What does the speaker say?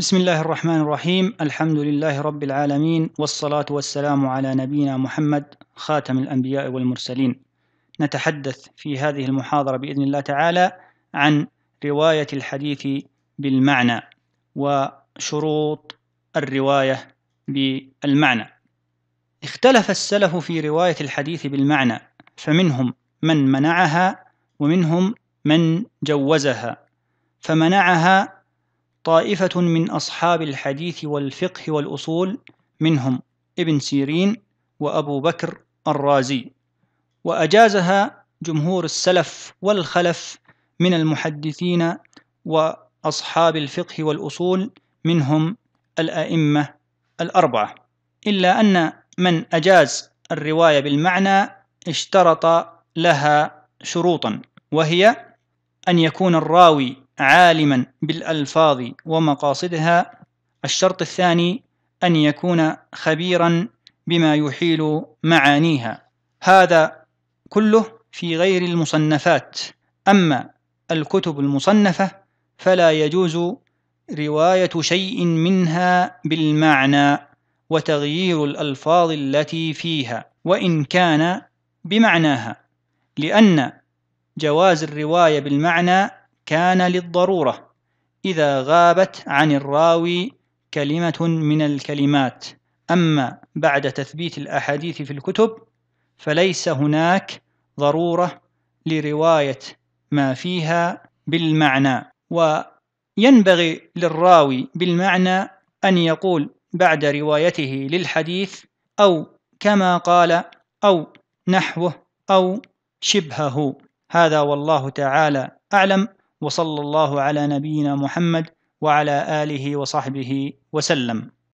بسم الله الرحمن الرحيم الحمد لله رب العالمين والصلاة والسلام على نبينا محمد خاتم الأنبياء والمرسلين نتحدث في هذه المحاضرة بإذن الله تعالى عن رواية الحديث بالمعنى وشروط الرواية بالمعنى اختلف السلف في رواية الحديث بالمعنى فمنهم من منعها ومنهم من جوزها فمنعها طائفة من أصحاب الحديث والفقه والأصول منهم ابن سيرين وأبو بكر الرازي وأجازها جمهور السلف والخلف من المحدثين وأصحاب الفقه والأصول منهم الأئمة الأربعة إلا أن من أجاز الرواية بالمعنى اشترط لها شروطا وهي أن يكون الراوي عالما بالألفاظ ومقاصدها الشرط الثاني أن يكون خبيرا بما يحيل معانيها هذا كله في غير المصنفات أما الكتب المصنفة فلا يجوز رواية شيء منها بالمعنى وتغيير الألفاظ التي فيها وإن كان بمعناها لأن جواز الرواية بالمعنى كان للضرورة إذا غابت عن الراوي كلمة من الكلمات أما بعد تثبيت الأحاديث في الكتب فليس هناك ضرورة لرواية ما فيها بالمعنى وينبغي للراوي بالمعنى أن يقول بعد روايته للحديث أو كما قال أو نحوه أو شبهه هذا والله تعالى أعلم وصلى الله على نبينا محمد وعلى اله وصحبه وسلم